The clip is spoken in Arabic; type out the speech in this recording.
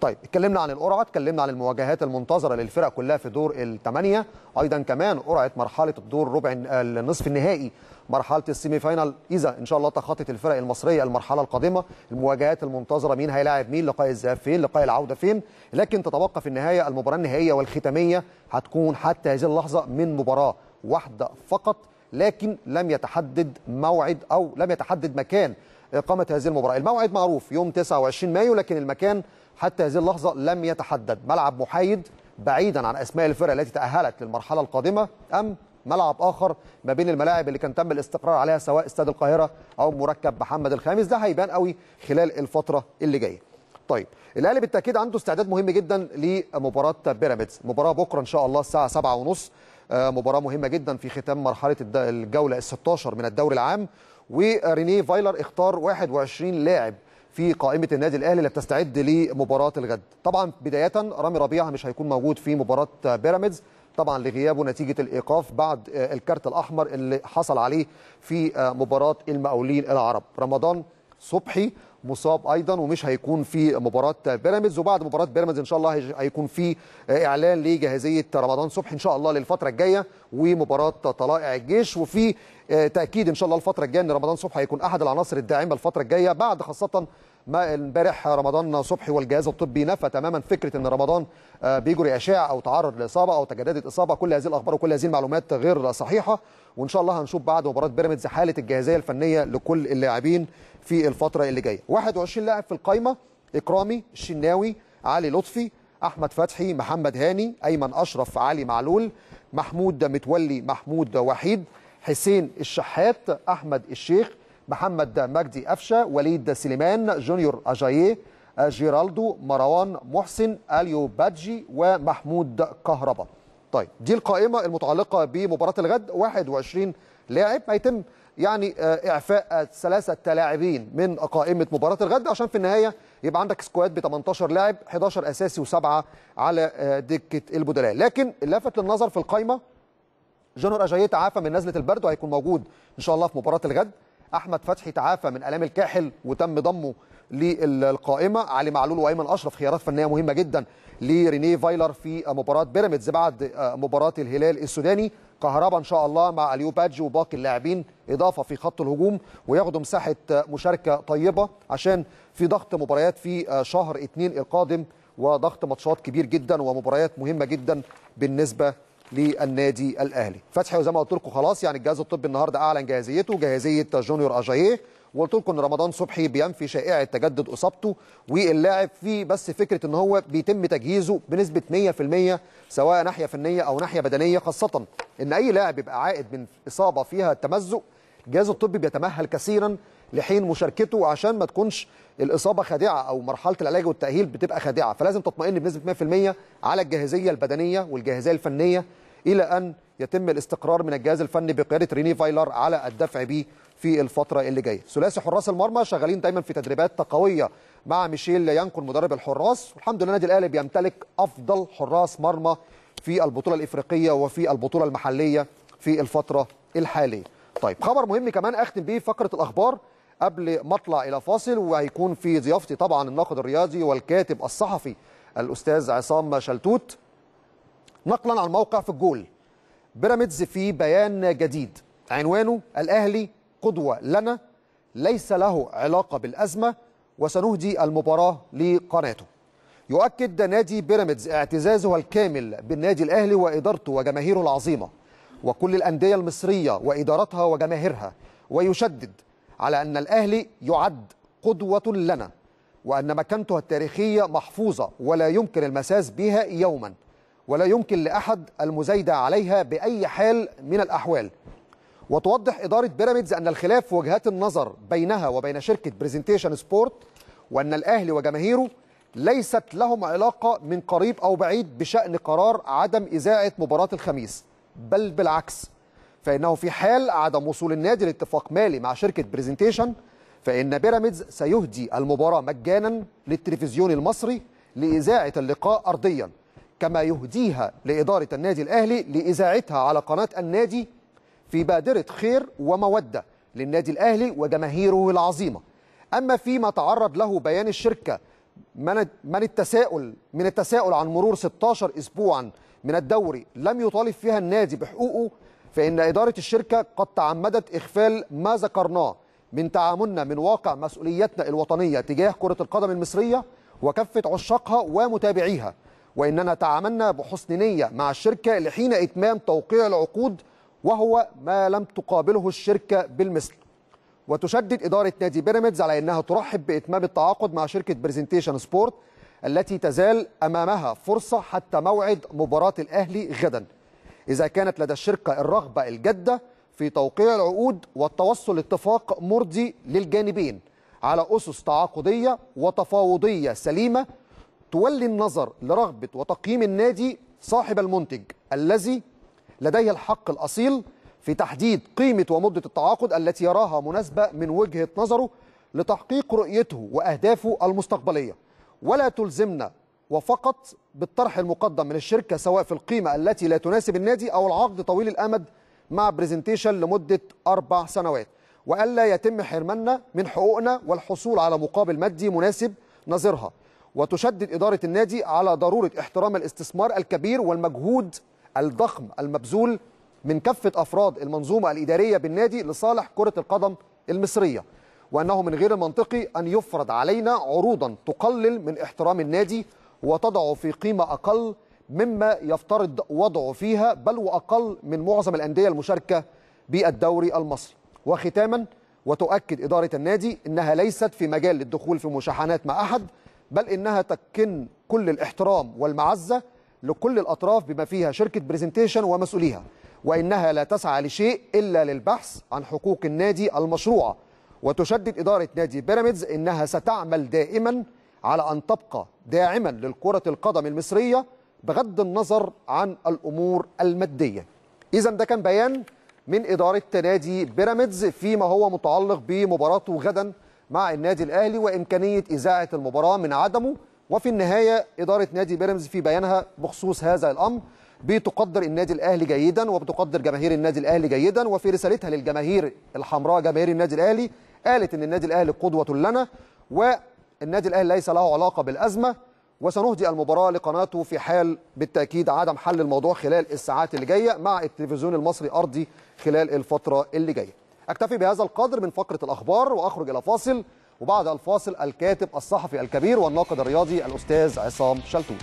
طيب اتكلمنا عن القرعه اتكلمنا عن المواجهات المنتظره للفرق كلها في دور الثمانيه ايضا كمان قرعه مرحله الدور ربع النصف النهائي مرحله السيمي فاينال اذا ان شاء الله تخطت الفرق المصريه المرحله القادمه المواجهات المنتظره مين هيلاعب مين لقاء الذهاب فين لقاء العوده فين لكن تتوقع في النهايه المباراه النهائيه والختاميه هتكون حتى هذه اللحظه من مباراه واحده فقط لكن لم يتحدد موعد او لم يتحدد مكان اقامه هذه المباراه الموعد معروف يوم 29 مايو لكن المكان حتى هذه اللحظة لم يتحدد ملعب محايد بعيدا عن أسماء الفرق التي تأهلت للمرحلة القادمة أم ملعب آخر ما بين الملاعب اللي كان تم الاستقرار عليها سواء استاد القاهرة أو مركب محمد الخامس ده هيبان قوي خلال الفترة اللي جاية طيب الاهلي بالتاكيد عنده استعداد مهم جدا لمباراه بيراميدز مباراه بكره ان شاء الله الساعه 7:30 آه، مباراه مهمه جدا في ختام مرحله الجوله ال 16 من الدوري العام ورينيه فايلر اختار 21 لاعب في قائمه النادي الاهلي اللي بتستعد لمباراه الغد طبعا بدايه رامي ربيعه مش هيكون موجود في مباراه بيراميدز طبعا لغيابه نتيجه الايقاف بعد الكارت الاحمر اللي حصل عليه في مباراه المقاولين العرب رمضان صبحي مصاب ايضا ومش هيكون في مباراه بيراميدز وبعد مباراه بيراميدز ان شاء الله هيكون في اعلان لجاهزيه رمضان صبحي ان شاء الله للفتره الجايه ومباراه طلائع الجيش وفي آه، تاكيد ان شاء الله الفتره الجايه ان رمضان صبحي هيكون احد العناصر الداعمه الفتره الجايه بعد خاصه ما امبارح رمضان صبحي والجهاز الطبي نفى تماما فكره ان رمضان آه، بيجري اشعه او تعرض لاصابه او تجددت اصابه كل هذه الاخبار وكل هذه المعلومات غير صحيحه وان شاء الله هنشوف بعد مباراه بيراميدز حاله الجاهزيه الفنيه لكل اللاعبين في الفتره اللي جايه 21 لاعب في القايمه اكرامي الشناوي علي لطفي احمد فتحي محمد هاني ايمن اشرف علي معلول محمود متولي محمود وحيد حسين الشحات احمد الشيخ محمد مجدي قفشه وليد سليمان جونيور اجاييه جيرالدو مروان محسن اليو بادجي ومحمود كهربا طيب دي القائمه المتعلقه بمباراه الغد 21 لاعب هيتم يعني آه، اعفاء ثلاثه لاعبين من قائمه مباراه الغد عشان في النهايه يبقى عندك سكواد ب 18 لاعب 11 اساسي وسبعه على آه، دكه البدلاء لكن اللافت للنظر في القائمه جونور اجاييه تعافى من نزله البرد وهيكون موجود ان شاء الله في مباراه الغد احمد فتحي تعافى من الام الكاحل وتم ضمه للقائمه علي معلول وايمن اشرف خيارات فنيه مهمه جدا لرينيه فايلر في مباراه بيراميدز بعد آه، مباراه الهلال السوداني كهربا ان شاء الله مع اليو بادج وباقي اللاعبين اضافه في خط الهجوم وياخدوا مساحه آه، مشاركه طيبه عشان في ضغط مباريات في آه، شهر اثنين القادم وضغط ماتشات كبير جدا ومباريات مهمه جدا بالنسبه للنادي الاهلي فتحي زي ما قلت لكم خلاص يعني الجهاز الطبي النهارده اعلن جاهزيته جاهزيه جونيور اجايه وقلت لكم ان رمضان صبحي بينفي شائعه تجدد اصابته واللاعب فيه بس فكره ان هو بيتم تجهيزه بنسبه 100% سواء ناحيه فنيه او ناحيه بدنيه خاصه ان اي لاعب يبقى عائد من اصابه فيها تمزق الجهاز الطبي بيتمهل كثيرا لحين مشاركته عشان ما تكونش الاصابه خادعه او مرحله العلاج والتاهيل بتبقى خادعه فلازم تطمئن بنسبه 100% على الجاهزيه البدنيه والجاهزيه الفنيه إلى أن يتم الاستقرار من الجهاز الفني بقيادة ريني فايلر على الدفع به في الفترة اللي جاية ثلاثي حراس المرمى شغالين دايما في تدريبات قوية مع ميشيل يانكو مدرب الحراس والحمد لله النادي الأهلي بيمتلك أفضل حراس مرمى في البطولة الإفريقية وفي البطولة المحلية في الفترة الحالية طيب خبر مهم كمان أختم به فقرة الأخبار قبل ما اطلع الى فاصل وهيكون في ضيافتي طبعا الناقد الرياضي والكاتب الصحفي الاستاذ عصام شلتوت نقلا عن موقع في الجول بيراميدز في بيان جديد عنوانه الأهلي قدوة لنا ليس له علاقة بالأزمة وسنهدي المباراة لقناته يؤكد نادي بيراميدز اعتزازه الكامل بالنادي الأهلي وإدارته وجماهيره العظيمة وكل الأندية المصرية وإدارتها وجماهيرها ويشدد على أن الأهلي يعد قدوة لنا وأن مكانته التاريخية محفوظة ولا يمكن المساس بها يوماً ولا يمكن لأحد المزايدة عليها بأي حال من الأحوال وتوضح إدارة بيراميدز أن الخلاف وجهات النظر بينها وبين شركة برزنتيشن سبورت وأن الأهلي وجماهيره ليست لهم علاقة من قريب أو بعيد بشأن قرار عدم إذاعة مباراة الخميس بل بالعكس فإنه في حال عدم وصول النادي لاتفاق مالي مع شركة برزنتيشن فإن بيراميدز سيهدي المباراة مجانا للتلفزيون المصري لإذاعة اللقاء أرضياً كما يهديها لإدارة النادي الأهلي لإذاعتها على قناة النادي في بادرة خير ومودة للنادي الأهلي وجماهيره العظيمة أما فيما تعرض له بيان الشركة من التساؤل من التساؤل عن مرور 16 أسبوعا من الدوري لم يطالب فيها النادي بحقوقه فإن إدارة الشركة قد تعمدت إخفال ما ذكرناه من تعاملنا من واقع مسؤوليتنا الوطنية تجاه كرة القدم المصرية وكفة عشاقها ومتابعيها وإننا تعاملنا بحسن نية مع الشركة لحين إتمام توقيع العقود وهو ما لم تقابله الشركة بالمثل وتشدد إدارة نادي بيراميدز على أنها ترحب بإتمام التعاقد مع شركة برزنتيشن سبورت التي تزال أمامها فرصة حتى موعد مباراة الأهلي غدا إذا كانت لدى الشركة الرغبة الجادة في توقيع العقود والتوصل لاتفاق مرضي للجانبين على أسس تعاقدية وتفاوضية سليمة تولي النظر لرغبة وتقييم النادي صاحب المنتج الذي لديه الحق الأصيل في تحديد قيمة ومدة التعاقد التي يراها مناسبة من وجهة نظره لتحقيق رؤيته وأهدافه المستقبلية ولا تلزمنا وفقط بالطرح المقدم من الشركة سواء في القيمة التي لا تناسب النادي أو العقد طويل الأمد مع برزنتيشن لمدة أربع سنوات وألا يتم حرماننا من حقوقنا والحصول على مقابل مادي مناسب نظيرها وتشدد إدارة النادي على ضرورة احترام الاستثمار الكبير والمجهود الضخم المبذول من كافة أفراد المنظومة الإدارية بالنادي لصالح كرة القدم المصرية وأنه من غير المنطقي أن يفرض علينا عروضا تقلل من احترام النادي وتضعه في قيمة أقل مما يفترض وضعه فيها بل وأقل من معظم الأندية المشاركة بالدوري المصري وختاما وتؤكد إدارة النادي أنها ليست في مجال الدخول في مشاحنات مع أحد بل إنها تكن كل الاحترام والمعزة لكل الأطراف بما فيها شركة بريزنتيشن ومسؤوليها وإنها لا تسعى لشيء إلا للبحث عن حقوق النادي المشروعة وتشدد إدارة نادي بيراميدز إنها ستعمل دائما على أن تبقى داعما للكرة القدم المصرية بغض النظر عن الأمور المادية إذا ده كان بيان من إدارة نادي بيراميدز فيما هو متعلق بمباراته غدا مع النادي الاهلي وامكانيه اذاعه المباراه من عدمه وفي النهايه اداره نادي بيراميدز في بيانها بخصوص هذا الامر بتقدر النادي الاهلي جيدا وبتقدر جماهير النادي الاهلي جيدا وفي رسالتها للجماهير الحمراء جماهير النادي الاهلي قالت ان النادي الاهلي قدوه لنا والنادي الاهلي ليس له علاقه بالازمه وسنهدي المباراه لقناته في حال بالتاكيد عدم حل الموضوع خلال الساعات اللي جايه مع التلفزيون المصري ارضي خلال الفتره اللي جايه أكتفي بهذا القدر من فقرة الأخبار وأخرج إلى فاصل وبعد الفاصل الكاتب الصحفي الكبير والناقد الرياضي الأستاذ عصام شلتون